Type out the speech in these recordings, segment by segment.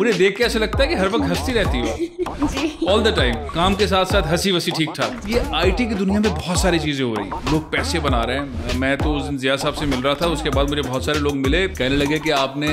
मुझे देख के ऐसा लगता है कि हर वक्त हंसती रहती है ऑल द टाइम काम के साथ साथ हंसी वसी ठीक ठाक ये आईटी की दुनिया में बहुत सारी चीजें हो रही है लोग पैसे बना रहे हैं मैं तो उस दिन जिया साहब से मिल रहा था उसके बाद मुझे बहुत सारे लोग मिले कहने लगे कि आपने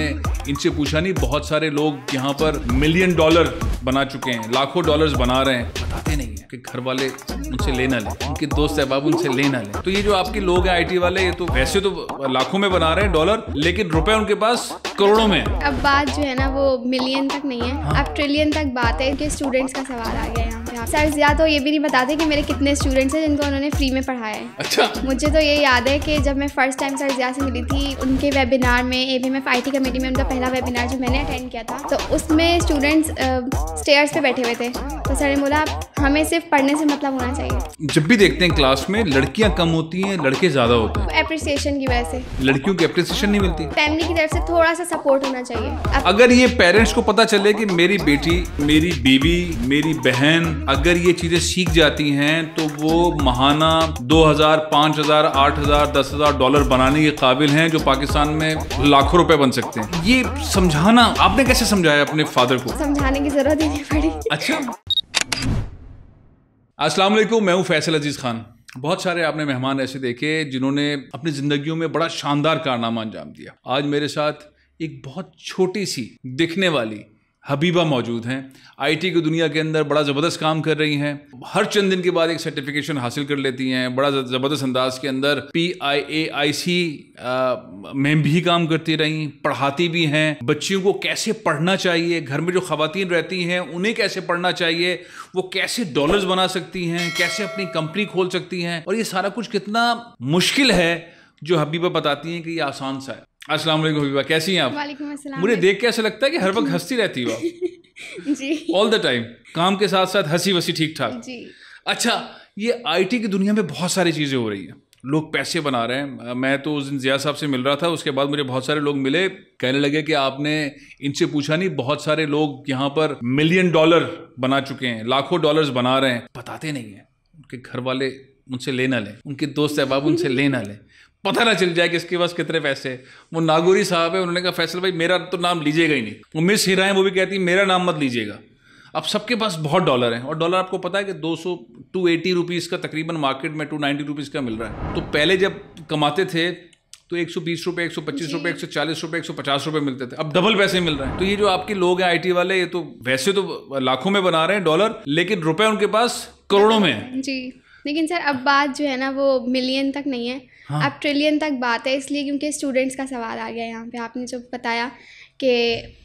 इनसे पूछा नहीं बहुत सारे लोग यहाँ पर मिलियन डॉलर बना चुके हैं लाखों डॉलर्स बना रहे हैं बताते नहीं आपके घर वाले उनसे लेना ले उनके दोस्त अहबाब उनसे लेना ले तो ये जो आपके लोग हैं आईटी वाले ये तो वैसे तो लाखों में बना रहे हैं डॉलर लेकिन रुपए उनके पास करोड़ों में अब बात जो है ना वो मिलियन तक नहीं है हाँ? अब ट्रिलियन तक बात है कि स्टूडेंट्स का सवाल आ गया यहाँ सर ज़्यादा तो ये भी नहीं बताते कि मेरे कितने स्टूडेंट्स हैं जिनको उन्होंने फ्री में पढ़ाया है अच्छा मुझे तो ये याद है कि जब मैं फर्स्ट टाइम सर ज़िया से मिली थी उनके वेबिनार में A B M F I T committee में उनका पहला वेबिनार जो मैंने अटेंड किया था तो उसमें स्टूडेंट्स स्टेयर्स पे बैठे हुए थे तो सर ने बोला हमें सिर्फ पढ़ने से मतलब होना चाहिए जब भी देखते हैं क्लास में लड़कियाँ कम होती हैं लड़के ज़्यादा होते हैं अप्रिसिएशन की वजह से लड़कियों की अप्रिसिएशन नहीं मिलती फैमिली की तरफ से थोड़ा सा सपोर्ट होना चाहिए अगर ये पेरेंट्स को पता चले कि मेरी बेटी मेरी बीवी मेरी बहन अगर ये चीज़ें सीख जाती हैं तो वो महाना 2000, 5000, 8000, 10000 डॉलर बनाने के काबिल हैं जो पाकिस्तान में लाखों रुपए बन सकते हैं ये समझाना आपने कैसे समझाया अपने फादर को समझाने की जरूरत ही नहीं पड़ी अच्छा अस्सलाम वालेकुम मैं हूँ फैसल अजीज खान बहुत सारे आपने मेहमान ऐसे देखे जिन्होंने अपनी ज़िंदगियों में बड़ा शानदार कारनामा अंजाम दिया आज मेरे साथ एक बहुत छोटी सी दिखने वाली हबीबा मौजूद हैं आईटी की दुनिया के अंदर बड़ा ज़बरदस्त काम कर रही हैं हर चंद दिन के बाद एक सर्टिफिकेशन हासिल कर लेती हैं बड़ा ज़बरदस्त अंदाज के अंदर पी आई ए आई सी में भी काम करती रहीं पढ़ाती भी हैं बच्चियों को कैसे पढ़ना चाहिए घर में जो खातन रहती हैं उन्हें कैसे पढ़ना चाहिए वो कैसे डॉलर्स बना सकती हैं कैसे अपनी कंपनी खोल सकती हैं और ये सारा कुछ कितना मुश्किल है जो हबीबा बताती हैं कि ये आसान सा है अस्सलाम वालेकुम हबीबा कैसी हैं आप वालेकुम अस्सलाम मुझे देख के ऐसा लगता है कि हर वक्त हंसती रहती हो जी ऑल द टाइम काम के साथ साथ हंसी वसी ठीक ठाक जी अच्छा ये आईटी की दुनिया में बहुत सारी चीज़ें हो रही हैं लोग पैसे बना रहे हैं मैं तो उस दिन जिया साहब से मिल रहा था उसके बाद मुझे बहुत सारे लोग मिले कहने लगे कि आपने इनसे पूछा नहीं बहुत सारे लोग यहाँ पर मिलियन डॉलर बना चुके हैं लाखों डॉलर्स बना रहे हैं बताते नहीं हैं उनके घर वाले उनसे ले ना लें उनके दोस्त अहबाब उनसे ले ना लें पता ना चल जाए कि इसके पास कितने पैसे वो नागौरी साहब है उन्होंने कहा फैसल भाई मेरा तो नाम लीजिएगा ही नहीं वो मिस हीरा है वो भी कहती मेरा नाम मत लीजिएगा अब सबके पास बहुत डॉलर हैं और डॉलर आपको पता है कि 200 टू एटी रुपीज़ का तकरीबन मार्केट में टू नाइन्टी रुपीज़ का मिल रहा है तो पहले जब कमाते थे तो एक सौ बीस रुपये एक सौ पच्चीस रुपये एक सौ चालीस रुपये एक सौ पचास रुपये मिलते थे अब डबल पैसे मिल रहे हैं तो ये जो आपके लोग हैं आईटी वाले ये तो वैसे तो लाखों में बना रहे हैं डॉलर लेकिन रुपए उनके पास करोड़ों में है जी लेकिन सर अब बात जो है ना वो मिलियन तक नहीं है हाँ। अब ट्रिलियन तक बात है इसलिए क्योंकि स्टूडेंट्स का सवाल आ गया यहाँ पे आपने जो बताया कि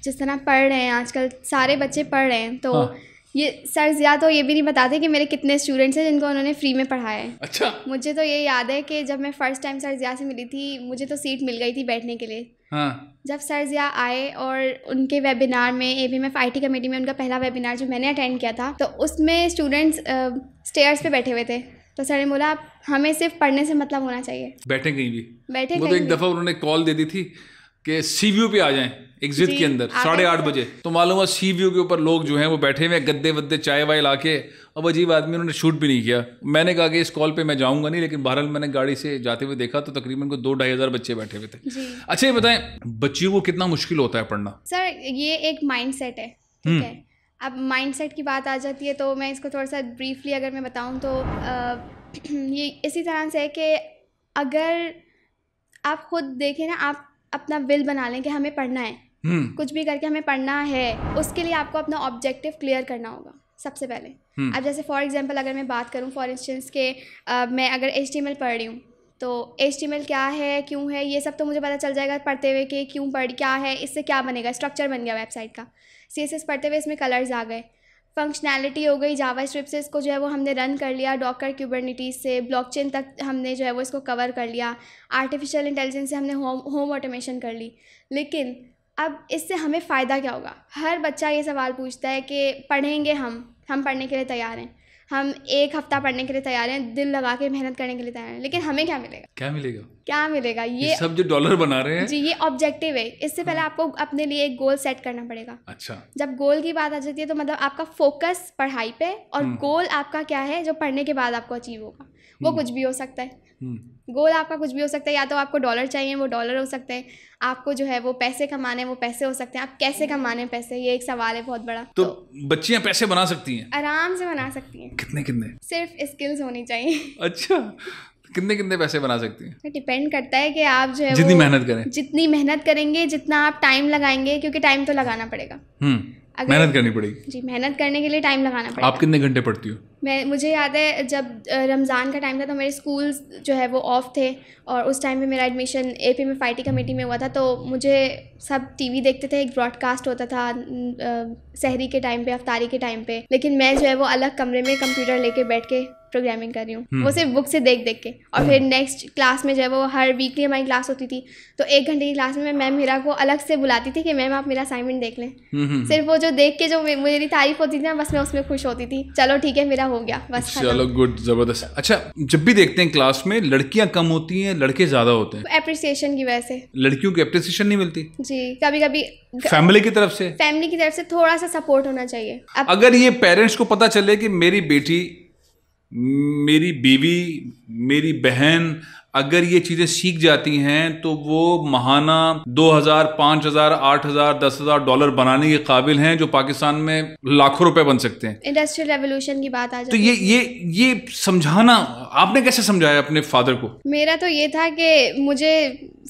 जिस तरह पढ़ रहे हैं आजकल सारे बच्चे पढ़ रहे हैं तो हाँ। ये सर ज़्यादा तो ये भी नहीं बताते कि मेरे कितने स्टूडेंट्स हैं जिनको उन्होंने फ्री में पढ़ाया है अच्छा मुझे तो ये याद है कि जब मैं फ़र्स्ट टाइम सर ज़िया से मिली थी मुझे तो सीट मिल गई थी बैठने के लिए हाँ। जब सर जिया आए और उनके वेबिनार में A B F I T committee में उनका पहला वेबिनार जो मैंने अटेंड किया था तो उसमें स्टूडेंट्स स्टेयर्स पे बैठे हुए थे तो सर ने बोला हमें सिर्फ पढ़ने से मतलब होना चाहिए बैठे कहीं भी बैठे वो तो एक दफ़ा उन्होंने कॉल दे दी थी कि सी व्यू पे आ जाएं एग्जिट के अंदर साढ़े आठ बजे तो मालूम है सी व्यू के ऊपर लोग जो हैं वो बैठे हुए गद्दे वद्दे चाय वाय ला के अब अजीब आदमी उन्होंने शूट भी नहीं किया मैंने कहा कि इस कॉल पे मैं जाऊंगा नहीं लेकिन बहरहाल मैंने गाड़ी से जाते हुए देखा तो तकरीबन को दो ढाई हज़ार बच्चे बैठे हुए थे अच्छा ये बताएं बच्चियों को कितना मुश्किल होता है पढ़ना सर ये एक माइंड सेट है ठीक हम्म। है अब माइंडसेट की बात आ जाती है तो मैं इसको थोड़ा सा ब्रीफली अगर मैं बताऊँ तो ये इसी तरह से है कि अगर आप खुद देखें ना आप अपना विल बना लें कि हमें पढ़ना है हम्म। कुछ भी करके हमें पढ़ना है उसके लिए आपको अपना ऑब्जेक्टिव क्लियर करना होगा सबसे पहले हम्म। अब जैसे फॉर एग्जांपल अगर मैं बात करूँ फॉर इंस्टेंस के आ, मैं अगर एच पढ़ रही हूँ तो एच क्या है क्यों है ये सब तो मुझे पता चल जाएगा पढ़ते हुए कि क्यों पढ़ क्या है इससे क्या बनेगा स्ट्रक्चर बन गया वेबसाइट का सी पढ़ते हुए इसमें कलर्स आ गए फंक्शनैलिटी हो गई जावा स्ट्रिप से इसको जो है वो हमने रन कर लिया डॉकर क्यूबर्निटी से ब्लॉकचेन तक हमने जो है वो इसको कवर कर लिया आर्टिफिशियल इंटेलिजेंस से हमने होम होम ऑटोमेशन कर ली लेकिन अब इससे हमें फ़ायदा क्या होगा हर बच्चा ये सवाल पूछता है कि पढ़ेंगे हम हम पढ़ने के लिए तैयार हैं हम एक हफ़्ता पढ़ने के लिए तैयार हैं दिल लगा के मेहनत करने के लिए तैयार हैं लेकिन हमें क्या मिलेगा क्या मिलेगा क्या मिलेगा ये सब जो डॉलर बना रहे हैं जी ये ऑब्जेक्टिव है इससे पहले हाँ। आपको अपने लिए एक गोल सेट करना पड़ेगा अच्छा जब गोल की बात आ जाती है तो मतलब आपका फोकस पढ़ाई पे और गोल हम्म। आपका क्या है जो पढ़ने के बाद आपको अचीव होगा वो हम्म। कुछ भी हो सकता है गोल हम्म। आपका कुछ भी हो सकता है या तो आपको डॉलर चाहिए वो डॉलर हो सकते हैं आपको जो है वो पैसे कमाने वो पैसे हो सकते हैं आप कैसे कमाने पैसे ये एक सवाल है बहुत बड़ा तो, तो बच्चियां पैसे बना सकती हैं आराम से बना सकती हैं कितने कितने सिर्फ स्किल्स होनी चाहिए अच्छा कितने कितने पैसे बना सकती है डिपेंड करता है कि आप जो है जितनी मेहनत करें जितनी मेहनत करेंगे जितना आप टाइम लगाएंगे क्योंकि टाइम तो लगाना पड़ेगा हम्म, मेहनत करनी पड़ेगी जी मेहनत करने के लिए टाइम लगाना पड़ेगा आप कितने घंटे पढ़ती हो मैं मुझे याद है जब रमज़ान का टाइम था तो मेरे स्कूल्स जो है वो ऑफ़ थे और उस टाइम पे मेरा एडमिशन ए पी में फाइटी कमेटी में हुआ था तो मुझे सब टीवी देखते थे एक ब्रॉडकास्ट होता था सहरी के टाइम पे अफ्तारी के टाइम पे लेकिन मैं जो है वो अलग कमरे में कंप्यूटर लेके बैठ के प्रोग्रामिंग कर रही हूँ वो हम्म। सिर्फ बुक से देख देख के और हम्म। फिर नेक्स्ट क्लास में जो है वो हर वीकली हमारी क्लास होती थी तो एक घंटे की क्लास में मैम मेरा को अलग से बुलाती थी कि मैम आप मेरा असाइनमेंट देख लें हम्म, सिर्फ वो जो देख के जो मेरी तारीफ होती थी ना बस मैं उसमें खुश होती थी चलो ठीक है मेरा हो गया बस चलो गुड जबरदस्त अच्छा जब भी देखते हैं क्लास में लड़कियां कम होती हैं लड़के ज्यादा होते हैं अप्रिसिएशन की वजह से लड़कियों की अप्रिसिएशन नहीं मिलती जी कभी कभी फैमिली की तरफ से फैमिली की तरफ से थोड़ा सा सपोर्ट होना चाहिए अगर ये पेरेंट्स को पता चले कि मेरी बेटी मेरी बीवी मेरी बहन अगर ये चीज़ें सीख जाती हैं तो वो महाना 2000, 5000, 8000, 10000 डॉलर बनाने के काबिल हैं जो पाकिस्तान में लाखों रुपए बन सकते हैं इंडस्ट्रियल रेवोल्यूशन की बात आ जाए तो ये ये ये समझाना आपने कैसे समझाया अपने फादर को मेरा तो ये था कि मुझे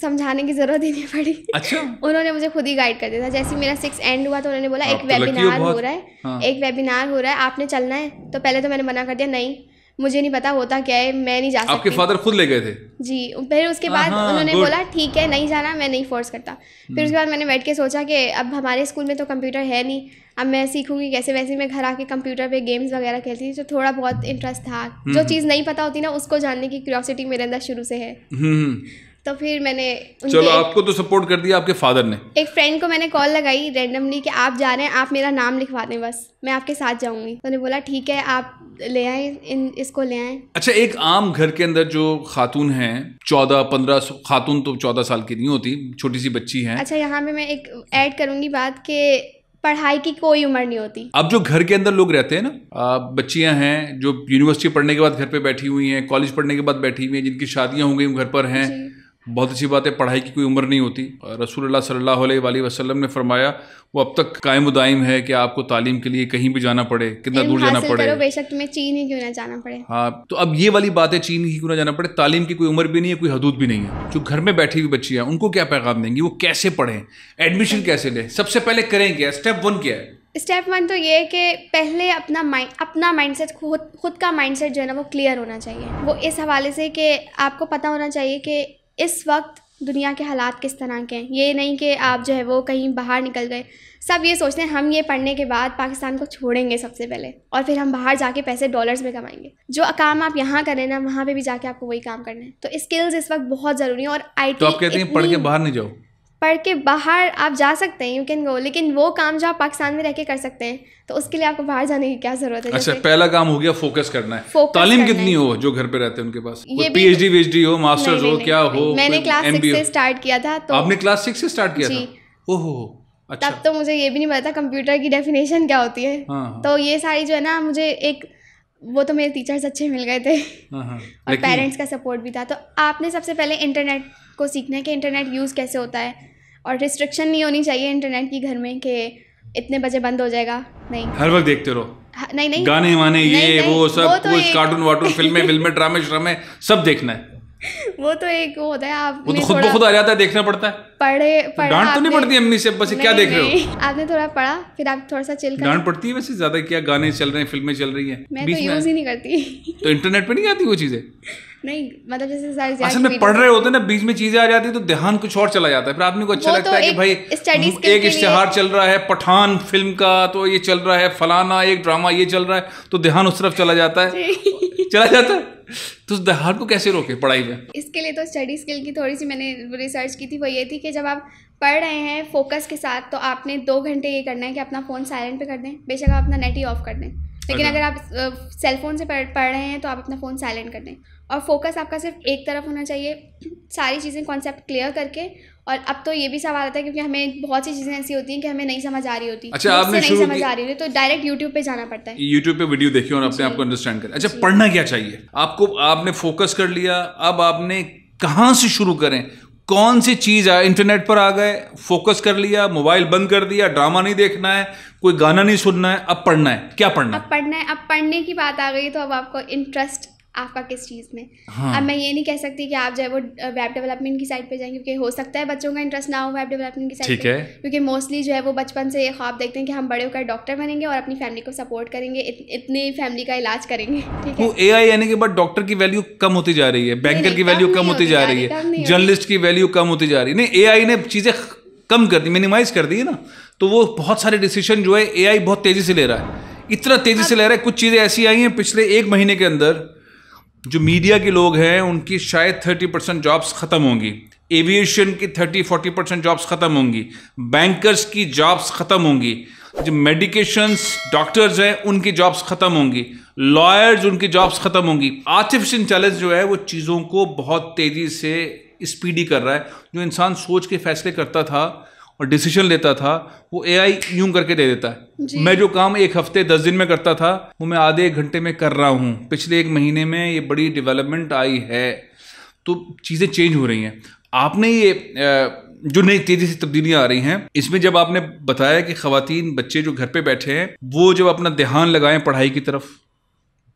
समझाने की जरूरत ही नहीं पड़ी अच्छा उन्होंने मुझे खुद ही गाइड कर दिया था जैसे मेरा सिक्स एंड हुआ तो उन्होंने बोला हाँ, एक वेबिनार तो हो रहा है हाँ। एक वेबिनार हो रहा है आपने चलना है तो पहले तो मैंने मना कर दिया नहीं मुझे नहीं पता होता क्या है मैं नहीं जा सकती आपके फादर खुद ले गए थे जी फिर उसके बाद उन्होंने बोला ठीक है नहीं जाना मैं नहीं फोर्स करता फिर उसके hmm. बाद मैंने बैठ के सोचा कि अब हमारे स्कूल में तो कंप्यूटर है नहीं अब मैं सीखूंगी कैसे वैसे मैं घर आके कंप्यूटर पे गेम्स वगैरह खेलती थी तो थोड़ा बहुत इंटरेस्ट था जो hmm. चीज़ नहीं पता होती ना उसको जानने की क्यूरोसिटी मेरे अंदर शुरू से है hmm. तो फिर मैंने चलो आपको तो सपोर्ट कर दिया आपके फादर ने एक फ्रेंड को मैंने कॉल लगाई रेंडमली कि आप जा रहे हैं आप मेरा नाम लिखवा दें बस मैं आपके साथ जाऊंगी तो बोला ठीक है आप ले आए इन इसको ले आए अच्छा एक आम घर के अंदर जो खातून है चौदह पंद्रह खातून तो चौदह साल की नहीं होती छोटी सी बच्ची है अच्छा यहाँ पे मैं एक ऐड करूंगी बात के पढ़ाई की कोई उम्र नहीं होती अब जो घर के अंदर लोग रहते हैं ना बच्चियां हैं जो यूनिवर्सिटी पढ़ने के बाद घर पे बैठी हुई हैं कॉलेज पढ़ने के बाद बैठी हुई हैं जिनकी शादियां हो गई घर पर हैं बहुत अच्छी बात है पढ़ाई की कोई उम्र नहीं होती रसूल सल्लल्लाहु अलैहि वसल्लम ने फरमाया वो अब तक कायम उदायम है कि आपको तालीम के लिए कहीं भी जाना पड़े कितना दूर जाना पड़े बेशक तुम्हें चीन ही क्यों ना जाना पड़े हाँ तो अब ये वाली बात है चीन ही क्यों ना जाना पड़े तालीम की कोई उम्र भी नहीं है कोई हदूद भी नहीं है जो घर में बैठी हुई बच्ची है उनको क्या पैगाम देंगी वो कैसे पढ़ें एडमिशन कैसे लें सबसे पहले करें क्या स्टेप वन क्या है स्टेप वन तो ये है कि पहले अपना माइंड अपना सेट खुद खुद का सेट जो है ना वो क्लियर होना चाहिए वो इस हवाले से कि आपको पता होना चाहिए कि इस वक्त दुनिया के हालात किस तरह के हैं ये नहीं कि आप जो है वो कहीं बाहर निकल गए सब ये सोचते हैं हम ये पढ़ने के बाद पाकिस्तान को छोड़ेंगे सबसे पहले और फिर हम बाहर जाके पैसे डॉलर्स में कमाएंगे जो काम आप यहाँ करें ना वहाँ पे भी जाके आपको वही काम करना है तो स्किल्स इस वक्त बहुत ज़रूरी है और आई तो आप कहते हैं पढ़ के बाहर नहीं जाओ पढ़ के बाहर आप जा सकते हैं यू कैन गो लेकिन वो काम जो आप पाकिस्तान में रह के कर सकते हैं तो उसके लिए आपको बाहर जाने की क्या जरूरत है अच्छा पहला काम हो गया फोकस करना है फोकस तालीम करना कितनी है। हो जो घर पे रहते हैं उनके पास ये पीएचडी वीएचडी हो मास्टर्स हो क्या हो मैंने क्लास सिक्स से स्टार्ट किया था तो आपने क्लास सिक्स से स्टार्ट किया था ओहो अच्छा। तब तो मुझे ये भी नहीं पता कंप्यूटर की डेफिनेशन क्या होती है हाँ, हाँ। तो ये सारी जो है ना मुझे एक वो तो मेरे टीचर्स अच्छे मिल गए थे हाँ, और पेरेंट्स का सपोर्ट भी था तो आपने सबसे पहले इंटरनेट को सीखना है कि इंटरनेट यूज़ कैसे होता है और रिस्ट्रिक्शन नहीं होनी चाहिए इंटरनेट की घर में कि इतने बजे बंद हो जाएगा नहीं हर वक्त देखते रहो नहीं नहीं गाने वाने ये नहीं, वो सब तो वो तो कार्टून वार्टून फिल्में फिल्में ड्रामे श्रामे सब देखना है वो तो एक वो होता है आप वो तो खुद खुद आ जाता है देखना पड़ता है पढ़े पढ़ा डांट तो नहीं पड़ती अम्मी से बस क्या देख रहे हो आपने थोड़ा पढ़ा फिर आप थोड़ा सा चिल कर डांट पड़ती है वैसे ज्यादा क्या गाने चल रहे हैं फिल्में चल रही हैं मैं तो यूज ही नहीं करती तो इंटरनेट पे नहीं आती वो चीजें नहीं मतलब जैसे असल अच्छा, में पढ़ रहे होते ना बीच में चीजें आ जाती है तो ध्यान कुछ और चला जाता है फिर आदमी को अच्छा लगता तो है कि भाई एक इश्तेहार चल रहा है पठान फिल्म का तो ये चल रहा है फलाना एक ड्रामा ये चल रहा है तो ध्यान उस तरफ चला जाता है चला जाता है तो उस ध्यान को कैसे रोके पढ़ाई में इसके लिए तो स्टडी स्किल की थोड़ी सी मैंने रिसर्च की थी वो ये थी कि जब आप पढ़ रहे हैं फोकस के साथ तो आपने दो घंटे ये करना है कि अपना फ़ोन साइलेंट पे कर दें बेशक आप अपना नेट ही ऑफ कर दें लेकिन अगर आप सेल फ़ोन से पढ़ पढ़ रहे हैं तो आप अपना फ़ोन साइलेंट कर दें और फोकस आपका सिर्फ एक तरफ होना चाहिए सारी चीज़ें कॉन्सेप्ट क्लियर करके और अब तो ये भी सवाल आता है क्योंकि हमें बहुत सी चीज़ें ऐसी होती हैं कि हमें नहीं समझ आ रही होती अच्छा आप नहीं समझ आ रही होती तो डायरेक्ट यूट्यूब पे जाना पड़ता है यूट्यूब पे वीडियो देखिए और अपने आपको अंडरस्टैंड करें अच्छा पढ़ना क्या चाहिए आपको आपने फोकस कर लिया अब आपने कहाँ से शुरू करें कौन सी चीज़ है इंटरनेट पर आ गए फोकस कर लिया मोबाइल बंद कर दिया ड्रामा नहीं देखना है कोई गाना नहीं सुनना है अब पढ़ना है क्या पढ़ना है अब पढ़ना है अब पढ़ने की बात आ गई तो अब आपको इंटरेस्ट आपका किस चीज़ में हाँ. अब मैं ये नहीं कह सकती कि आप जो है वो वेब डेवलपमेंट की साइड पे जाएंगे क्योंकि हो सकता है बच्चों का इंटरेस्ट ना हो वेब डेवलपमेंट की साइड पे क्योंकि मोस्टली जो है वो बचपन से ये ख्वाब देखते हैं कि हम बड़े होकर डॉक्टर बनेंगे और अपनी फैमिली को सपोर्ट करेंगे इत, इतनी फैमिली का इलाज करेंगे ठीक है ए आई आने के बाद डॉक्टर की वैल्यू कम होती जा रही है बैंकर की वैल्यू कम होती जा रही है जर्नलिस्ट की वैल्यू कम होती जा रही है नहीं ए आई ने चीज़ें कम कर दी मिनिमाइज कर दी है ना तो वो बहुत सारे डिसीजन जो है ए बहुत तेज़ी से ले रहा है इतना तेज़ी से ले रहा है कुछ चीज़ें ऐसी आई हैं पिछले एक महीने के अंदर जो मीडिया के लोग हैं उनकी शायद थर्टी परसेंट जॉब्स ख़त्म होंगी एविएशन की थर्टी फोर्टी परसेंट जॉब्स ख़त्म होंगी बैंकर्स की जॉब्स ख़त्म होंगी जो मेडिकेशंस डॉक्टर्स हैं उनकी जॉब्स ख़त्म होंगी लॉयर्स उनकी जॉब्स ख़त्म होंगी आर्टिफिशियल इंटेलिजेंस जो है वो चीज़ों को बहुत तेज़ी से स्पीडी कर रहा है जो इंसान सोच के फैसले करता था और डिसीजन लेता था वो ए आई यूं करके दे देता है मैं जो काम एक हफ्ते दस दिन में करता था वो मैं आधे एक घंटे में कर रहा हूँ पिछले एक महीने में ये बड़ी डेवलपमेंट आई है तो चीज़ें चेंज हो रही हैं आपने ये जो नई तेजी से तब्दीलियां आ रही हैं इसमें जब आपने बताया कि खातन बच्चे जो घर पे बैठे हैं वो जब अपना ध्यान लगाएं पढ़ाई की तरफ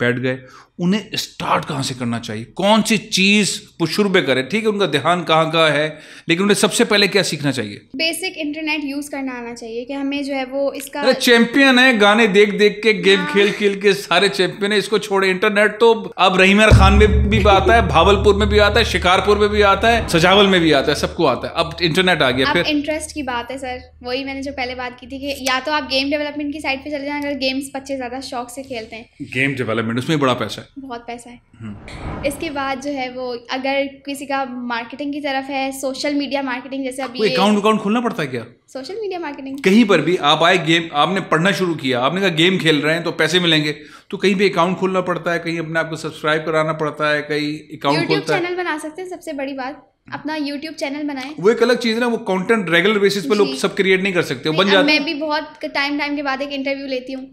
बैठ गए उन्हें स्टार्ट कहाँ से करना चाहिए कौन सी चीज़ वो शुरू में करें ठीक है उनका ध्यान कहाँ कहाँ है लेकिन उन्हें सबसे पहले क्या सीखना चाहिए बेसिक इंटरनेट यूज़ करना आना चाहिए कि हमें जो है वो इसका अरे चैंपियन है गाने देख देख के गेम खेल हाँ। खेल के सारे चैंपियन है इसको छोड़े इंटरनेट तो अब रहीम खान में भी आता है भावलपुर में भी आता है शिकारपुर में भी आता है सजावल में भी आता है सबको आता है अब इंटरनेट आ गया फिर इंटरेस्ट की बात है सर वही मैंने जो पहले बात की थी कि या तो आप गेम डेवलपमेंट की साइड पे चले जाए अगर गेम्स बच्चे ज़्यादा शौक से खेलते हैं गेम डेवलपमेंट डिपार्टमेंट उसमें बड़ा पैसा है बहुत पैसा है हम्म। इसके बाद जो है वो अगर किसी का मार्केटिंग की तरफ है सोशल मीडिया मार्केटिंग जैसे अभी अकाउंट अकाउंट खोलना पड़ता है क्या सोशल मीडिया मार्केटिंग कहीं पर भी आप आए गेम आपने पढ़ना शुरू किया आपने कहा गेम खेल रहे हैं तो पैसे मिलेंगे तो कहीं भी अकाउंट खोलना पड़ता है कहीं अपने आपको सब्सक्राइब कराना पड़ता है कहीं अकाउंट खोलता है चैनल बना सकते हैं सबसे बड़ी बात अपना YouTube चैनल बनाए वो एक अलग चीज ना वो कंटेंट रेगुलर बेसिस पे लोग सब क्रिएट नहीं कर सकते बन जाते मैं भी बहुत टाइम टाइम के बाद एक इंटरव्यू लेती हूँ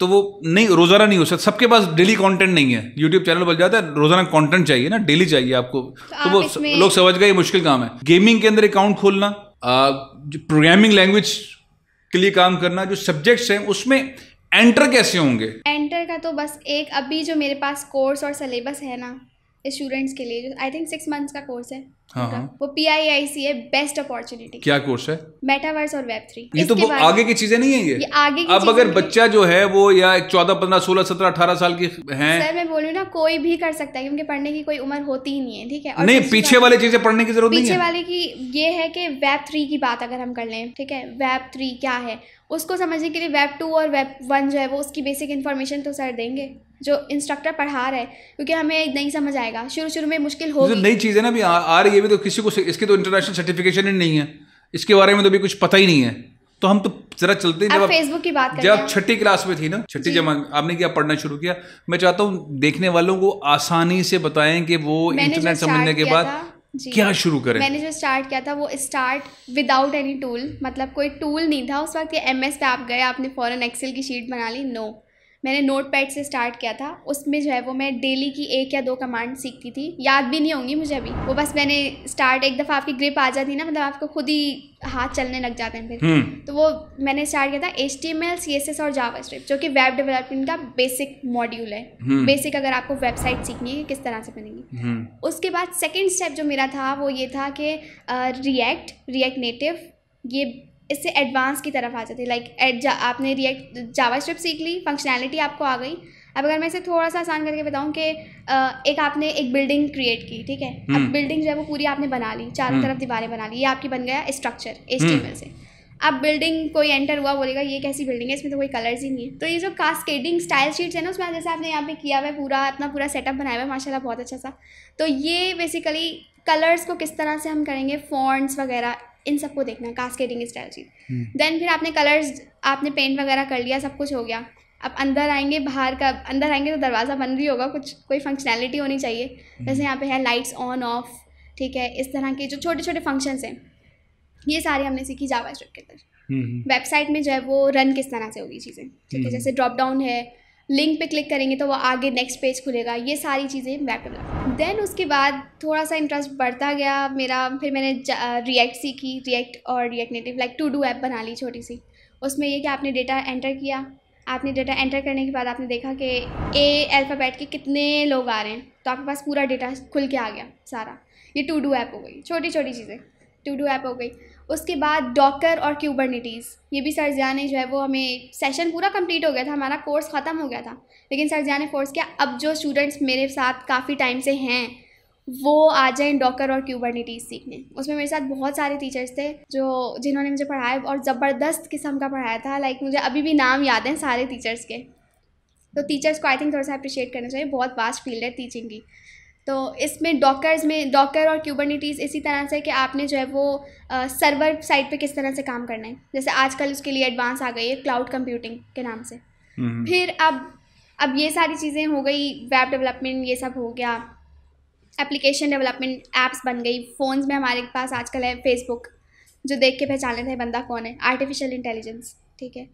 तो वो नहीं रोज़ाना नहीं हो सकता सबके पास डेली कंटेंट नहीं है यूट्यूब चैनल बन जाता है रोज़ाना कंटेंट चाहिए ना डेली चाहिए आपको तो, तो वो लोग समझ गए मुश्किल काम है गेमिंग के अंदर अकाउंट खोलना प्रोग्रामिंग लैंग्वेज के लिए काम करना जो सब्जेक्ट्स हैं उसमें एंटर कैसे होंगे एंटर का तो बस एक अभी जो मेरे पास कोर्स और सिलेबस है ना स्टूडेंट्स के लिए आई थिंक सिक्स मंथ्स का कोर्स है हाँ, हाँ। वो पी आई आई सी है बेस्ट अपॉर्चुनिटी क्या कोर्स है मेटावर्स और वेब थ्री ये तो वो आगे की चीजें नहीं है ये, ये आगे की अब अगर बच्चा जो है वो या चौदह पंद्रह सोलह सत्रह अठारह साल की है सर मैं बोलूँ ना कोई भी कर सकता है क्योंकि पढ़ने की कोई उम्र होती ही नहीं है ठीक है और नहीं पीछे वाली चीजें पढ़ने की जरूरत नहीं है पीछे वाले की ये है कि वेब थ्री की बात अगर हम कर लें ठीक है वेब थ्री क्या है उसको समझने के लिए वेब टू और वेब वन जो है वो उसकी बेसिक इन्फॉर्मेशन तो सर देंगे जो इंस्ट्रक्टर पढ़ा रहे क्योंकि हमें नहीं समझ आएगा शुरू शुरू में मुश्किल हो नई चीज़ है ना अभी आ, आ रही है भी तो किसी को इसकी तो इंटरनेशनल सर्टिफिकेशन ही नहीं है इसके बारे में तो अभी कुछ पता ही नहीं है तो हम तो जरा चलते हैं जब फेसबुक की बात जब आप छठी क्लास में थी ना छठी जमा आपने क्या पढ़ना शुरू किया मैं चाहता हूँ देखने वालों को आसानी से बताएं कि वो इंटरनेट समझने के बाद जी क्या शुरू करें मैंने जो स्टार्ट किया था वो स्टार्ट विदाउट एनी टूल मतलब कोई टूल नहीं था उस वक्त ये एम पे आप गए आपने फॉरन एक्सेल की शीट बना ली नो no. मैंने नोट पैड से स्टार्ट किया था उसमें जो है वो मैं डेली की एक या दो कमांड सीखती थी याद भी नहीं होंगी मुझे अभी वो बस मैंने स्टार्ट एक दफ़ा आपकी ग्रिप आ जाती ना मतलब आपको खुद ही हाथ चलने लग जाते हैं फिर हम्म। तो वो मैंने स्टार्ट किया था H T M L C S S और जावा स्क्रिप्ट जो कि वेब डेवलपमेंट का बेसिक मॉड्यूल है बेसिक हम्म। अगर आपको वेबसाइट सीखनी है किस तरह से बनेगी हम्म। उसके बाद सेकेंड स्टेप जो मेरा था वो ये था कि रिएक्ट रिएक्ट नेटिव ये इससे एडवांस की तरफ आ जाती है लाइक एड आपने रिएक्ट जावा स्ट्रिप सीख ली फंक्शनैलिटी आपको आ गई अब अगर मैं इसे थोड़ा सा आसान करके बताऊं कि एक आपने एक बिल्डिंग क्रिएट की ठीक है अब बिल्डिंग हम्म। जो है वो पूरी आपने बना ली चारों हम्म। तरफ दीवारें बना ली ये आपकी बन गया स्ट्रक्चर हम्म। एच से अब बिल्डिंग कोई एंटर हुआ बोलेगा ये कैसी बिल्डिंग है इसमें तो कोई कलर्स ही नहीं है तो ये जो कास्केडिंग स्टाइल शीट्स है ना उसमें जैसे आपने यहाँ पे किया हुआ है पूरा अपना पूरा सेटअप बनाया हुआ है माशाल्लाह बहुत अच्छा सा तो ये बेसिकली कलर्स को किस तरह से हम करेंगे फॉन्ट्स वगैरह इन सबको देखना है कास्केटिंग स्टाइल चीज़ देन हम्म। फिर आपने कलर्स आपने पेंट वगैरह कर लिया सब कुछ हो गया अब अंदर आएंगे बाहर का अंदर आएंगे तो दरवाज़ा बंद भी होगा कुछ कोई फंक्शनैलिटी होनी चाहिए हम्म। जैसे यहाँ पे है लाइट्स ऑन ऑफ ठीक है इस तरह के जो छोटे छोटे फंक्शंस हैं ये सारे हमने सीखी जावा के अंदर वेबसाइट हम्म, में जो है वो रन किस तरह से होगी चीज़ें ठीक है जैसे ड्रॉप डाउन है लिंक पे क्लिक करेंगे तो वो आगे नेक्स्ट पेज खुलेगा ये सारी चीज़ें मैपेबल देन उसके बाद थोड़ा सा इंटरेस्ट बढ़ता गया मेरा फिर मैंने रिएक्ट सीखी रिएक्ट और React native like to do app बना ली छोटी सी उसमें ये कि आपने डेटा एंटर किया आपने डेटा एंटर करने के बाद आपने देखा कि ए अल्फ़ाबेट के कितने लोग आ रहे हैं तो आपके पास पूरा डेटा खुल के आ गया सारा ये टू डू ऐप हो गई छोटी छोटी चीज़ें टू डू ऐप हो गई उसके बाद डॉकर और क्यूबरनिटीज़ ये भी सरजिया ने जो है वो हमें सेशन पूरा कंप्लीट हो गया था हमारा कोर्स ख़त्म हो गया था लेकिन सरजिया ने फोर्स किया अब जो स्टूडेंट्स मेरे साथ काफ़ी टाइम से हैं वो आ जाए डॉकर और क्यूबरनिटीज़ सीखने उसमें मेरे साथ बहुत सारे टीचर्स थे जो जिन्होंने मुझे पढ़ाया और ज़बरदस्त किस्म का पढ़ाया था लाइक मुझे अभी भी नाम याद हैं सारे टीचर्स के तो टीचर्स को आई थिंक थोड़ा सा अप्रिशिएट करना चाहिए बहुत वास्ट फील्ड है टीचिंग की तो इसमें डॉकर्स में डॉकर और क्यूबरनिटीज़ इसी तरह से कि आपने जो है वो सर्वर साइड पे किस तरह से काम करना है जैसे आजकल उसके लिए एडवांस आ गई है क्लाउड कंप्यूटिंग के नाम से हम्म। फिर अब अब ये सारी चीज़ें हो गई वेब डेवलपमेंट ये सब हो गया एप्लीकेशन डेवलपमेंट ऐप्स बन गई फ़ोन्स में हमारे पास आजकल है फेसबुक जो देख के पहचान लेते हैं बंदा कौन है आर्टिफिशियल इंटेलिजेंस ठीक है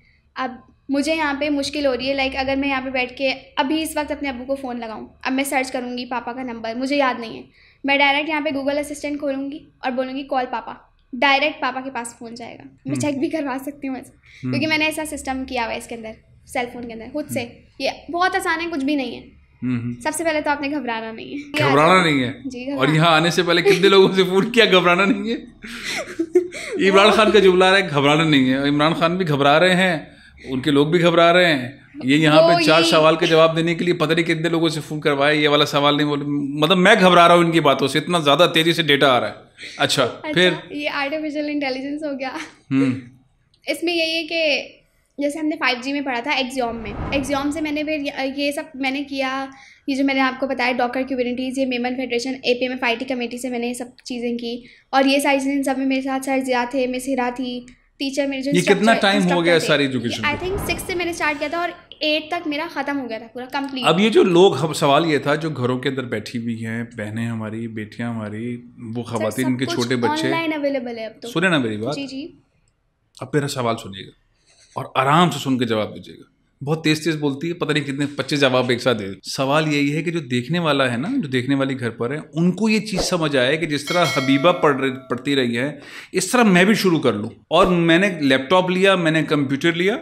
अब मुझे यहाँ पे मुश्किल हो रही है लाइक अगर मैं यहाँ पे बैठ के अभी इस वक्त अपने अबू को फ़ोन लगाऊँ अब मैं सर्च करूँगी पापा का नंबर मुझे याद नहीं है मैं डायरेक्ट यहाँ पे गूगल असिस्टेंट खोलूँगी और बोलूँगी कॉल पापा डायरेक्ट पापा के पास फ़ोन जाएगा मैं चेक hmm. भी करवा सकती हूँ ऐसे hmm. क्योंकि मैंने ऐसा सिस्टम किया हुआ है इसके अंदर सेलफोन के अंदर खुद hmm. से ये बहुत आसान है कुछ भी नहीं है सबसे पहले तो आपने घबराना नहीं है घबराना नहीं है जी और यहाँ आने से पहले कितने लोगों से फोन किया घबराना नहीं है इमरान खान का जुमला रहा है घबराना नहीं है इमरान खान भी घबरा रहे हैं उनके लोग भी घबरा रहे हैं ये यहाँ पे चार सवाल के जवाब देने के लिए पता नहीं कितने लोगों से फ़ोन करवाए ये वाला सवाल नहीं बोले मतलब मैं घबरा रहा हूँ इनकी बातों से इतना ज़्यादा तेज़ी से डेटा आ रहा है अच्छा, अच्छा फिर ये आर्टिफिशियल इंटेलिजेंस हो गया हम्म। इसमें यही है कि जैसे हमने फाइव जी में पढ़ा था एग्जाम में एग्जाम से मैंने फिर ये सब मैंने किया ये जो मैंने आपको बताया डॉकर क्यूबिनिटीज़ ये मेमन federation A P M F I T committee से मैंने ये सब चीज़ें की और ये सारी चीज़ें सब में मेरे साथ सर जिया थे मिसरा थी टीचर मेरे जो ये कितना टाइम हो गया सारी एजुकेशन आई थिंक सिक्स से मैंने स्टार्ट किया था और एट तक मेरा खत्म हो गया था पूरा कंप्लीट अब ये जो लोग हम सवाल ये था जो घरों के अंदर बैठी हुई हैं बहनें हमारी बेटियां हमारी वो खातन इनके छोटे बच्चे ऑनलाइन अवेलेबल है अब तो सुने ना मेरी बात जी जी अब मेरा सवाल सुनिएगा और आराम से सुन के जवाब दीजिएगा बहुत तेज तेज बोलती है पता नहीं कितने पच्चीस जवाब एक साथ दे सवाल यही है कि जो देखने वाला है ना जो देखने वाली घर पर है उनको ये चीज़ समझ आए कि जिस तरह हबीबा पढ़ रही पढ़ती रही है इस तरह मैं भी शुरू कर लूँ और मैंने लैपटॉप लिया मैंने कंप्यूटर लिया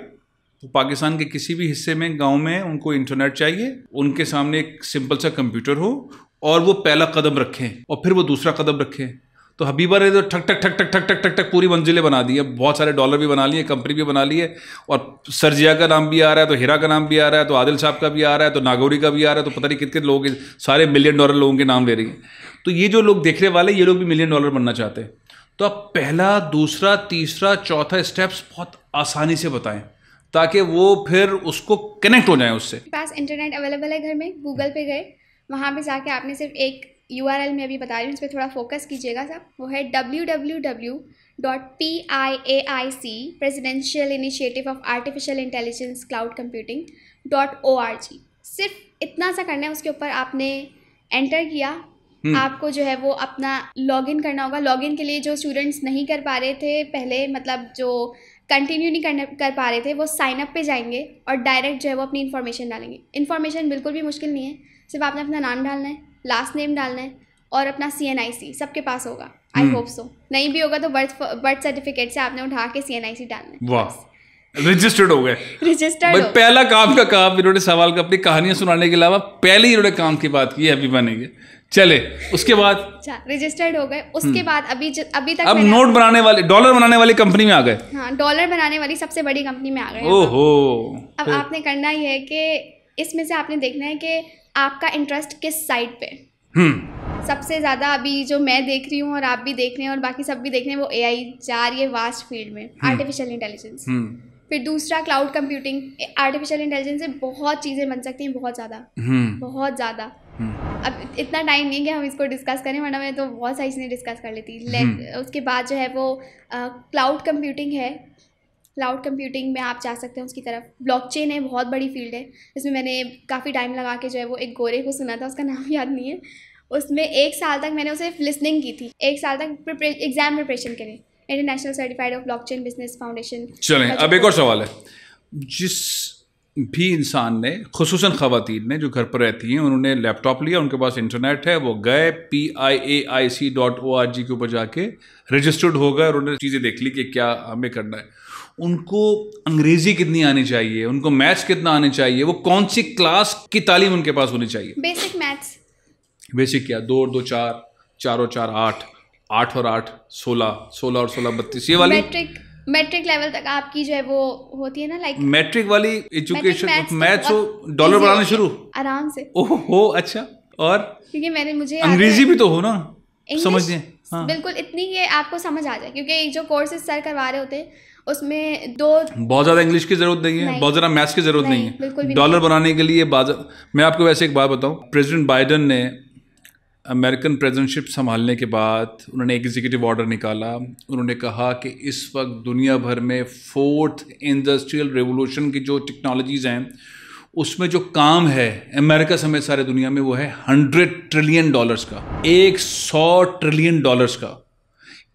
तो पाकिस्तान के किसी भी हिस्से में गांव में उनको इंटरनेट चाहिए उनके सामने एक सिंपल सा कंप्यूटर हो और वो पहला कदम रखें और फिर वो दूसरा कदम रखें तो हबीबा ने तो ठक ठक ठक ठक ठक ठक ठक ठक पूरी मंजिलें बना दी है बहुत सारे डॉलर भी बना लिए कंपनी भी बना ली है और सरजिया का नाम भी आ रहा है तो हीरा का नाम भी आ रहा है तो आदिल साहब का भी आ रहा है तो नागौरी का भी आ रहा है तो पता नहीं कितने लोग सारे मिलियन डॉलर लोगों के नाम ले रही हैं तो ये जो लोग देखने वाले ये लोग भी मिलियन डॉलर बनना चाहते हैं तो आप पहला दूसरा तीसरा चौथा स्टेप्स बहुत आसानी से बताएं ताकि वो फिर उसको कनेक्ट हो जाए उससे पास इंटरनेट अवेलेबल है घर में गूगल पे गए वहाँ पे जाके आपने सिर्फ एक यू आर एल में अभी बता रही हूँ इस पर थोड़ा फोकस कीजिएगा सब वो है W W W dot P I A I C presidential initiative of artificial intelligence cloud computing dot O R G सिर्फ इतना सा करना है उसके ऊपर आपने एंटर किया Hmm. आपको जो है वो अपना लॉगिन करना होगा लॉग इन के लिए जो स्टूडेंट्स नहीं कर पा रहे थे पहले मतलब जो कंटिन्यू नहीं करने कर पा रहे थे वो साइन अप पे जाएंगे और डायरेक्ट जो है वो अपनी इन्फॉर्मेशन डालेंगे इन्फॉर्मेशन बिल्कुल भी मुश्किल नहीं है सिर्फ आपने अपना नाम डालना है लास्ट नेम डालना है और अपना सी एन आई सी सबके पास होगा आई होप सो नहीं भी होगा तो बर्थ बर्थ सर्टिफिकेट से आपने उठा के सी एन आई सी डालना है वाह रजिस्टर्ड हो गए रजिस्टर्ड बट पहला काम का काम इन्होंने सवाल का अपनी कहानियां सुनाने के अलावा पहले ही इन्होंने काम की बात की है अभी बनेंगे चले उसके बाद रजिस्टर्ड अच्छा, हो गए उसके hmm. बाद अभी अभी तक अब नोट बनाने वाले डॉलर बनाने वाली कंपनी में आ गए हाँ डॉलर बनाने वाली सबसे बड़ी कंपनी में आ गए ओहो अब तो आपने करना ये है कि इसमें से आपने देखना है कि आपका इंटरेस्ट किस साइड पे हम्म। सबसे ज़्यादा अभी जो मैं देख रही हूँ और आप भी देख रहे हैं और बाकी सब भी देख रहे हैं वो एआई जा रही है वास्ट फील्ड में आर्टिफिशियल हम्म। Intelligence hmm. फिर दूसरा क्लाउड कंप्यूटिंग आर्टिफिशियल इंटेलिजेंस से बहुत चीज़ें बन सकती हैं बहुत ज़्यादा बहुत ज़्यादा अब इतना टाइम नहीं कि हम इसको डिस्कस करें वरना मैं तो बहुत सारी चीज़ें डिस्कस कर लेती उसके बाद जो है वो क्लाउड कंप्यूटिंग है क्लाउड कंप्यूटिंग में आप जा सकते हैं उसकी तरफ ब्लॉकचेन है बहुत बड़ी फील्ड है इसमें मैंने काफ़ी टाइम लगा के जो है वो एक गोरे को सुना था उसका नाम याद नहीं है उसमें एक साल तक मैंने उसे लिसनिंग की थी एक साल तक एग्जाम प्रिपरेशन के लिए international certified of blockchain business foundation चलें अच्छा। अब एक और सवाल है जिस भी इंसान ने खसूस ख़वान ने जो घर पर रहती हैं उन्होंने लैपटॉप लिया उनके पास इंटरनेट है वो गए P I A I C dot O R G के ऊपर जाके रजिस्टर्ड हो गए और उन्होंने चीज़ें देख ली कि क्या हमें करना है उनको अंग्रेजी कितनी आनी चाहिए उनको मैथ्स कितना आने चाहिए वो कौन सी क्लास की तालीम उनके पास होनी चाहिए बेसिक मैथ्स बेसिक क्या दो और दो चार चार और चार आठ आठ और आठ सोलह सोलह और सोलह बत्तीस ये वाली मैट्रिक मैट्रिक लेवल तक आपकी जो है वो होती है ना लाइक मैट्रिक वाली एजुकेशन मैथ्स हो डॉलर बढ़ाने शुरू आराम से ओह हो अच्छा और क्योंकि मैंने मुझे अंग्रेजी भी तो हो ना समझिए हाँ। बिल्कुल इतनी ये आपको समझ आ जाए क्योंकि जो कोर्सेज सर करवा रहे होते हैं उसमें दो बहुत ज़्यादा इंग्लिश की ज़रूरत नहीं है बहुत ज़्यादा मैथ्स की ज़रूरत नहीं, नहीं है डॉलर बनाने के लिए बाजार मैं आपको वैसे एक बात बताऊँ प्रेसिडेंट बाइडन ने अमेरिकन प्रेजिडेंटशिप संभालने के बाद उन्होंने एग्जीक्यूटिव ऑर्डर निकाला उन्होंने कहा कि इस वक्त दुनिया भर में फोर्थ इंडस्ट्रियल रेवोल्यूशन की जो टेक्नोलॉजीज़ हैं उसमें जो काम है अमेरिका समेत सारे दुनिया में वो है हंड्रेड ट्रिलियन डॉलर्स का एक सौ ट्रिलियन डॉलर्स का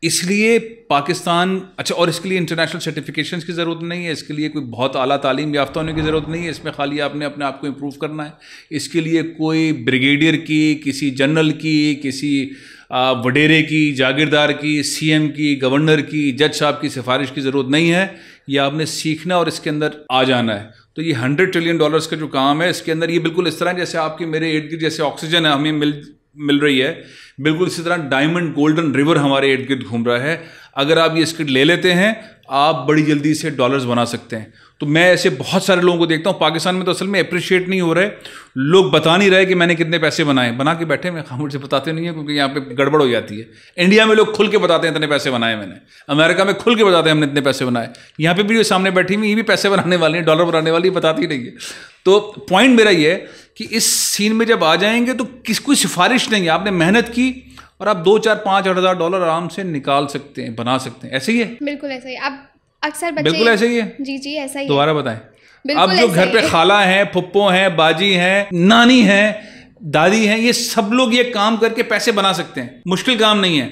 इसलिए पाकिस्तान अच्छा और इसके लिए इंटरनेशनल सर्टिफिकेशन की ज़रूरत नहीं है इसके लिए कोई बहुत अला तालीम याफ्ता होने की ज़रूरत नहीं है इसमें खाली आपने अपने आप को इम्प्रूव करना है इसके लिए कोई ब्रिगेडियर की किसी जनरल की किसी वडेरे की जागीरदार की सीएम की गवर्नर की जज साहब की सिफारिश की ज़रूरत नहीं है यह आपने सीखना और इसके अंदर आ जाना है तो ये हंड्रेड ट्रिलियन डॉलर्स का जो काम है इसके अंदर ये बिल्कुल इस तरह जैसे आपकी मेरे एड जैसे ऑक्सीजन है हमें मिल मिल रही है बिल्कुल इसी तरह डायमंड गोल्डन रिवर हमारे इर्द गिर्द घूम रहा है अगर आप ये स्किट ले लेते हैं आप बड़ी जल्दी से डॉलर्स बना सकते हैं तो मैं ऐसे बहुत सारे लोगों को देखता हूँ पाकिस्तान में तो असल में अप्रिशिएट नहीं हो रहे लोग बता नहीं रहे कि मैंने कितने पैसे बनाए बना के बैठे मैं खामोश से बताते नहीं है क्योंकि यहाँ पे गड़बड़ हो जाती है इंडिया में लोग खुल के बताते हैं इतने पैसे बनाए मैंने अमेरिका में खुल के बताते हैं हमने इतने पैसे बनाए यहाँ पर भी जो सामने बैठी हुई ये भी पैसे बनाने वाली हैं डॉलर बनाने वाली बताती नहीं है तो पॉइंट मेरा ये है कि इस सीन में जब आ जाएंगे तो किस कोई सिफारिश नहीं है आपने मेहनत की और आप दो चार पाँच आठ हज़ार डॉलर आराम से निकाल सकते हैं बना सकते हैं ऐसे ही है बिल्कुल ऐसे ही आप अक्सर बिल्कुल ऐसे ही है जी जी ऐसा ही दोबारा बताएं अब जो घर पे खाला हैं पुप्पो हैं बाजी हैं नानी हैं दादी हैं ये सब लोग ये काम करके पैसे बना सकते हैं मुश्किल काम नहीं है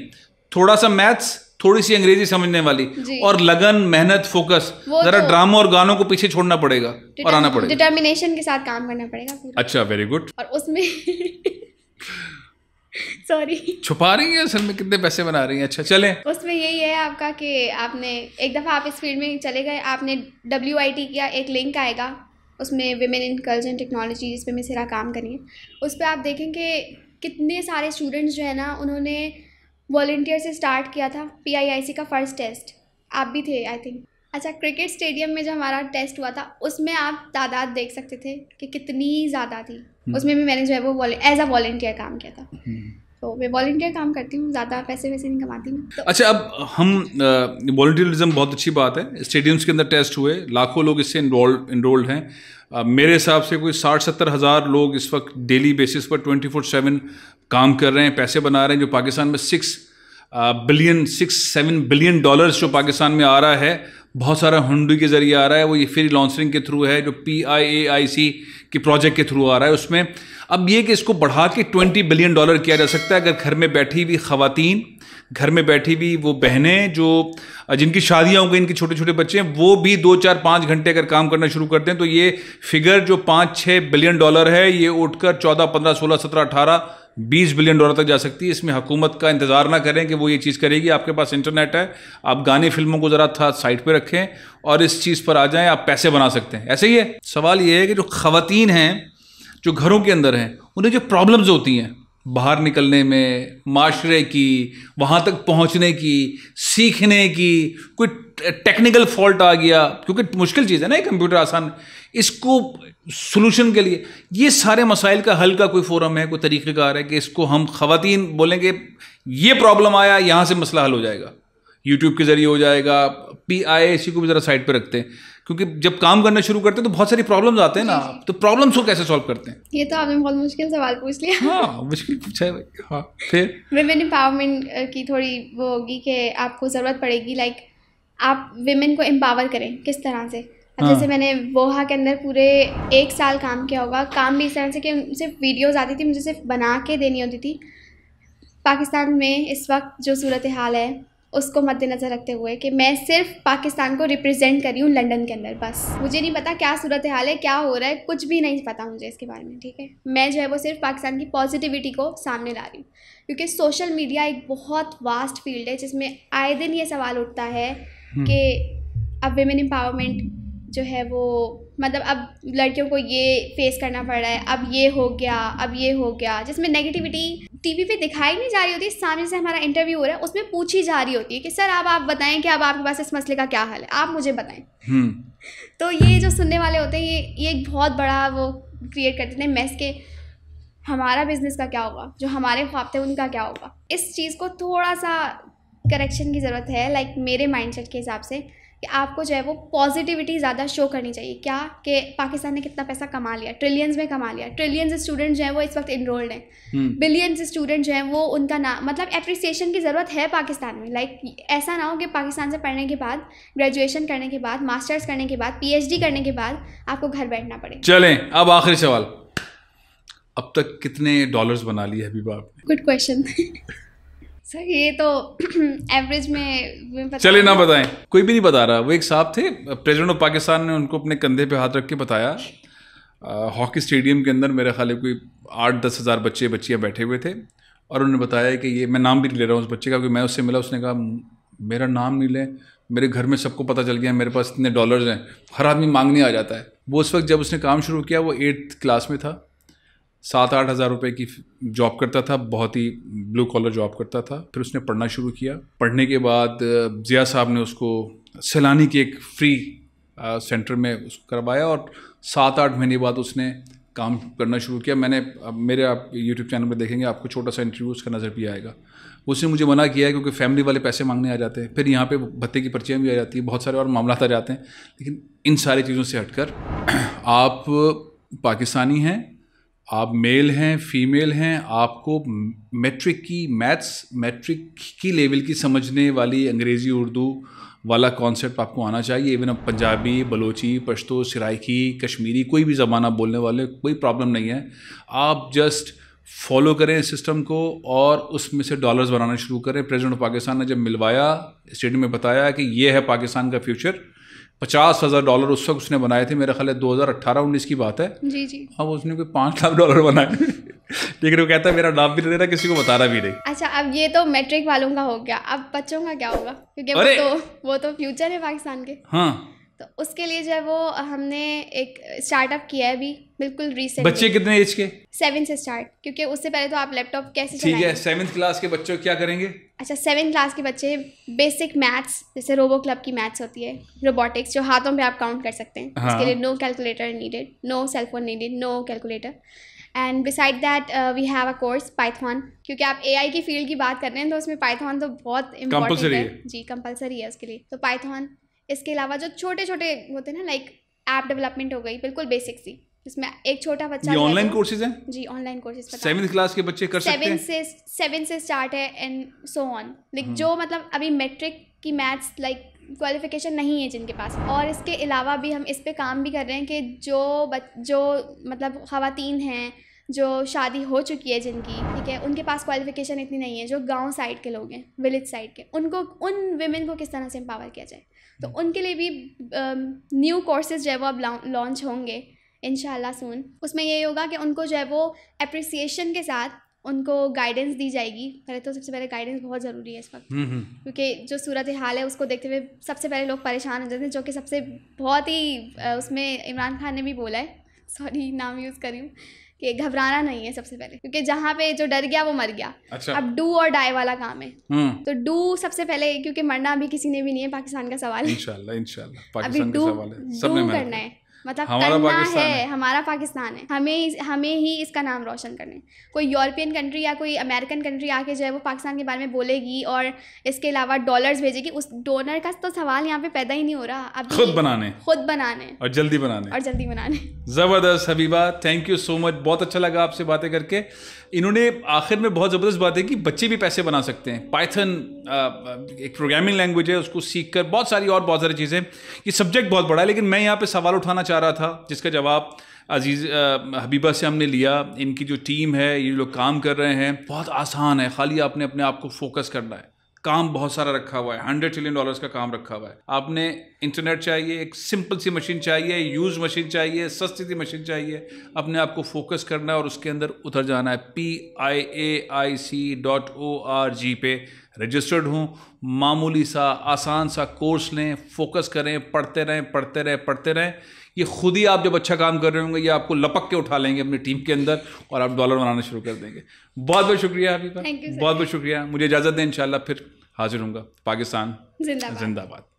थोड़ा सा मैथ्स थोड़ी सी अंग्रेजी समझने वाली और लगन मेहनत फोकस जरा तो, ड्रामा और गानों को पीछे छोड़ना पड़ेगा और आना पड़ेगा डिटर्मिनेशन के साथ काम करना पड़ेगा अच्छा वेरी गुड और उसमें सॉरी छुपा रही है सर में कितने पैसे बना रही है अच्छा चले उसमें यही है आपका कि आपने एक दफ़ा आप इस फील्ड में चले गए आपने डब्ल्यू किया एक लिंक आएगा उसमें women in culture and technology जिसपे मैं सिरा काम करी है उस पर आप देखेंगे कितने सारे स्टूडेंट्स जो है ना उन्होंने वॉल्टियर से स्टार्ट किया था पीआईआईसी का फ़र्स्ट टेस्ट आप भी थे आई थिंक अच्छा क्रिकेट स्टेडियम में जो हमारा टेस्ट हुआ था उसमें आप तादाद देख सकते थे कि कितनी ज़्यादा थी हम्म। उसमें भी मैंने जो है वो एज अ वॉल्टियर काम किया था हम्म। तो मैं वॉल्टियर काम करती हूँ ज़्यादा पैसे वैसे नहीं कमाती हूँ तो अच्छा अब हम वॉल्टियरिज्म बहुत अच्छी बात है स्टेडियम्स के अंदर टेस्ट हुए लाखों लोग इससे इनरोल्ड हैं मेरे हिसाब से कोई साठ सत्तर हज़ार लोग इस वक्त डेली बेसिस पर ट्वेंटी फोर सेवन काम कर रहे हैं पैसे बना रहे हैं जो पाकिस्तान में six billion six seven billion dollars जो पाकिस्तान में आ रहा है बहुत सारा हुंडी के ज़रिए आ रहा है वो ये फ्री लॉन्सरिंग के थ्रू है जो पी आई ए आई सी के प्रोजेक्ट के थ्रू आ रहा है उसमें अब ये कि इसको बढ़ा के ट्वेंटी बिलियन डॉलर किया जा सकता है अगर घर में बैठी हुई खातन घर में बैठी हुई वो बहनें जो जिनकी शादियाँ हो गई इनके छोटे छोटे बच्चे हैं वो भी दो चार पाँच घंटे अगर काम करना शुरू करते हैं तो ये फिगर जो पाँच छः बिलियन डॉलर है ये उठकर चौदह पंद्रह सोलह सत्रह अठारह बीस बिलियन डॉलर तक जा सकती है इसमें हुकूमत का इंतज़ार ना करें कि वो ये चीज़ करेगी आपके पास इंटरनेट है आप गाने फिल्मों को ज़रा था साइट पर रखें और इस चीज़ पर आ जाएं आप पैसे बना सकते हैं ऐसे ही है सवाल ये है कि जो ख़वान हैं जो घरों के अंदर हैं उन्हें जो प्रॉब्लम्स होती हैं बाहर निकलने में माशरे की वहाँ तक पहुँचने की सीखने की कोई टेक्निकल फॉल्ट आ गया क्योंकि मुश्किल चीज़ है ना ये कंप्यूटर आसान इसको सोलूशन के लिए ये सारे मसाइल का हल का कोई फोरम है कोई तरीक़ेकार है कि इसको हम खातन बोलेंगे ये प्रॉब्लम आया यहाँ से मसला हल हो जाएगा यूट्यूब के ज़रिए हो जाएगा पी आई इसी को भी ज़रा साइड पर रखते हैं क्योंकि जब काम करना शुरू करते हैं तो बहुत सारी प्रॉब्लम्स आते हैं ना तो प्रॉब्लम्स को कैसे सॉल्व करते हैं ये तो आपने बहुत मुश्किल सवाल पूछ लिया हाँ मुश्किल पूछा है भाई हाँ फिर वेमेन एम्पावरमेंट की थोड़ी वो होगी कि आपको ज़रूरत पड़ेगी लाइक आप वेमेन को एम्पावर करें किस तरह से हाँ. जैसे मैंने वोहा के अंदर पूरे एक साल काम किया होगा काम भी इस तरह से कि सिर्फ वीडियोस आती थी मुझे सिर्फ बना के देनी होती थी पाकिस्तान में इस वक्त जो सूरत हाल है उसको मद्देनज़र रखते हुए कि मैं सिर्फ पाकिस्तान को रिप्रेजेंट कर रही हूँ लंदन के अंदर बस मुझे नहीं पता क्या सूरत हाल है क्या हो रहा है कुछ भी नहीं पता मुझे इसके बारे में ठीक है मैं जो है वो सिर्फ पाकिस्तान की पॉजिटिविटी को सामने ला रही हूँ क्योंकि सोशल मीडिया एक बहुत वास्ट फील्ड है जिसमें आए दिन ये सवाल उठता है हम्म। कि अब वेमेन एम्पावरमेंट जो है वो मतलब अब लड़कियों को ये फेस करना पड़ रहा है अब ये हो गया अब ये हो गया जिसमें नेगेटिविटी टीवी पे दिखाई नहीं जा रही होती सामने से हमारा इंटरव्यू हो रहा है उसमें पूछी जा रही होती है कि सर आप आप बताएं कि अब आपके पास इस मसले का क्या हल है आप मुझे बताएं हम्म। तो ये जो सुनने वाले होते हैं ये ये एक बहुत बड़ा वो क्रिएट करते हैं मैस के हमारा बिजनेस का क्या होगा जो हमारे ख्वाब थे उनका क्या होगा इस चीज़ को थोड़ा सा करेक्शन की ज़रूरत है लाइक मेरे माइंड के हिसाब से कि आपको जो है वो पॉजिटिविटी ज़्यादा शो करनी चाहिए क्या कि पाकिस्तान ने कितना पैसा कमा लिया ट्रिलियंस में कमा लिया ट्रिलियंस स्टूडेंट जो है वो इस वक्त इनरोल्ड हैं बिलियंस हम्म। स्टूडेंट जो हैं वो उनका नाम मतलब अप्रिसिएशन की ज़रूरत है पाकिस्तान में लाइक like, ऐसा ना हो कि पाकिस्तान से पढ़ने के बाद ग्रेजुएशन करने के बाद मास्टर्स करने के बाद पी करने के बाद आपको घर बैठना पड़े चलें अब आखिरी सवाल अब तक कितने डॉलर्स बना लिए हबीबा आपने गुड क्वेश्चन सर ये तो एवरेज में चले ना बताएं कोई भी नहीं बता रहा वो एक साहब थे प्रेसिडेंट ऑफ पाकिस्तान ने उनको अपने कंधे पे हाथ रख के बताया हॉकी स्टेडियम के अंदर मेरे ख्याल कोई आठ दस हज़ार बच्चे बच्चियाँ बैठे हुए थे और उन्होंने बताया कि ये मैं नाम भी नहीं ले रहा हूँ उस बच्चे का क्योंकि मैं उससे मिला उसने कहा मेरा नाम नहीं लें मेरे घर में सबको पता चल गया मेरे पास इतने डॉलर्स हैं हर आदमी मांगने आ जाता है वो उस वक्त जब उसने काम शुरू किया वो एट्थ क्लास में था सात आठ हज़ार रुपये की जॉब करता था बहुत ही ब्लू कॉलर जॉब करता था फिर उसने पढ़ना शुरू किया पढ़ने के बाद ज़िया साहब ने उसको सैलानी के एक फ्री सेंटर में उसको करवाया और सात आठ महीने बाद उसने काम करना शुरू किया मैंने मेरे आप यूट्यूब चैनल पर देखेंगे आपको छोटा सा इंटरव्यू उसका नज़र भी आएगा उसने मुझे मना किया है क्योंकि फैमिली वाले पैसे मांगने आ जाते हैं फिर यहाँ पे भत्ते की पर्चियाँ भी आ जाती हैं बहुत सारे और मामला आ जाते हैं लेकिन इन सारी चीज़ों से हटकर आप पाकिस्तानी हैं आप मेल हैं फीमेल हैं आपको मैट्रिक की मैथ्स मैट्रिक की लेवल की समझने वाली अंग्रेज़ी उर्दू वाला कॉन्सेप्ट आपको आना चाहिए इवन अब पंजाबी बलोची पश्तो सराइकी कश्मीरी कोई भी ज़बान आप बोलने वाले कोई प्रॉब्लम नहीं है आप जस्ट फॉलो करें सिस्टम को और उसमें से डॉलर्स बनाना शुरू करें प्रेजिडेंट ऑफ पाकिस्तान ने जब मिलवाया स्टेडियम में बताया कि ये है पाकिस्तान का फ्यूचर पचास हज़ार डॉलर उस वक्त उसने बनाए थे मेरा ख्याल है दो हज़ार अट्ठारह उन्नीस की बात है जी जी अब उसने कोई पांच लाख डॉलर बनाए लेकिन वो कहता है मेरा नाम भी नहीं रहा किसी को बताना भी नहीं अच्छा अब ये तो मैट्रिक वालों का हो गया अब बच्चों का क्या होगा क्योंकि वो तो वो तो फ्यूचर है पाकिस्तान के हाँ तो उसके लिए जो है वो हमने एक स्टार्टअप किया है अभी बिल्कुल रिसेंट बच्चे कितने एज के सेवन से स्टार्ट क्योंकि उससे पहले तो आप लैपटॉप कैसे ठीक है सेवन क्लास के बच्चों क्या करेंगे अच्छा सेवन क्लास के बच्चे बेसिक मैथ्स जैसे रोबो क्लब की मैथ्स होती है रोबोटिक्स जो हाथों पे आप काउंट कर सकते हैं हाँ. उसके लिए no calculator needed no cellphone needed no calculator and beside that we have a course Python क्योंकि आप ए की फील्ड की बात कर रहे हैं तो उसमें पाइथॉन तो बहुत इम्पोर्टेंट है जी कंपलसरी है उसके लिए तो पाइथॉन इसके अलावा जो छोटे छोटे होते हैं ना लाइक ऐप डेवलपमेंट हो गई बिल्कुल बेसिक सी जिसमें एक छोटा बच्चा ये ऑनलाइन कोर्सेज हैं जी ऑनलाइन कोर्सेज सेवन क्लास के बच्चे कर सकते हैं से सेवन से स्टार्ट है एंड सो ऑन लाइक जो मतलब अभी मेट्रिक की मैथ्स लाइक क्वालिफिकेशन नहीं है जिनके पास और इसके अलावा भी हम इस पर काम भी कर रहे हैं कि जो बच, जो मतलब खातन हैं जो शादी हो चुकी है जिनकी ठीक है उनके पास क्वालिफ़िकेशन इतनी नहीं है जो गांव साइड के लोग हैं विलेज साइड के उनको उन वेमेन को किस तरह से एम्पावर किया जाए तो hmm. उनके लिए भी न्यू um, कोर्सेज जो है वो अब लॉन्च होंगे इन सुन उसमें यही होगा कि उनको जो है वो अप्रिसिएशन के साथ उनको गाइडेंस दी जाएगी पहले तो सबसे पहले गाइडेंस बहुत ज़रूरी है इस वक्त हम्म, हम्म। क्योंकि जो सूरत हाल है उसको देखते हुए सबसे पहले लोग परेशान हो जाते हैं जो कि सबसे बहुत ही उसमें इमरान खान ने भी बोला है सॉरी नाम यूज़ करी हूँ कि घबराना नहीं है सबसे पहले क्योंकि जहाँ पे जो डर गया वो मर गया अच्छा। अब डू और डाई वाला काम है हम्म। तो डू सबसे पहले क्योंकि मरना अभी किसी ने भी नहीं है पाकिस्तान का सवाल है इंशाल्लाह इंशाल्लाह पाकिस्तान का सवाल है सबने करना है मतलब हमारा करना है, है हमारा पाकिस्तान है हमें हमें ही इसका नाम रोशन करने कोई यूरोपियन कंट्री या कोई अमेरिकन कंट्री आके जो है वो पाकिस्तान के बारे में बोलेगी और इसके अलावा डॉलर्स भेजेगी उस डोनर का तो सवाल यहाँ पे पैदा ही नहीं हो रहा अब खुद बनाने खुद बनाने और जल्दी बनाने और जल्दी बनाने ज़बरदस्त Habiba thank you so much बहुत अच्छा लगा आपसे बातें करके इन्होंने आखिर में बहुत ज़बरदस्त बात है कि बच्चे भी पैसे बना सकते हैं पाइथन एक प्रोग्रामिंग लैंग्वेज है उसको सीख कर बहुत सारी और बहुत सारी चीज़ें ये सब्जेक्ट बहुत बड़ा है लेकिन मैं यहाँ पे सवाल उठाना चाह रहा था जिसका जवाब अजीज़ हबीबा से हमने लिया इनकी जो टीम है ये लोग काम कर रहे हैं बहुत आसान है खाली आपने अपने आप को फोकस करना है काम बहुत सारा रखा हुआ है हंड्रेड ट्रिलियन डॉलर्स का काम रखा हुआ है आपने इंटरनेट चाहिए एक सिंपल सी मशीन चाहिए यूज मशीन चाहिए सस्ती सी मशीन चाहिए अपने आप को फोकस करना है और उसके अंदर उतर जाना है P I A I C dot O R G पे रजिस्टर्ड हूँ मामूली सा आसान सा कोर्स लें फोकस करें पढ़ते रहें पढ़ते रहें पढ़ते रहें ये खुद ही आप जब अच्छा काम कर रहे होंगे ये आपको लपक के उठा लेंगे अपनी टीम के अंदर और आप डॉलर बनाना शुरू कर देंगे बहुत बहुत शुक्रिया आपका बहुत बहुत शुक्रिया मुझे इजाज़त दें इन फिर हाजिर हूँ पाकिस्तान जिंदाबाद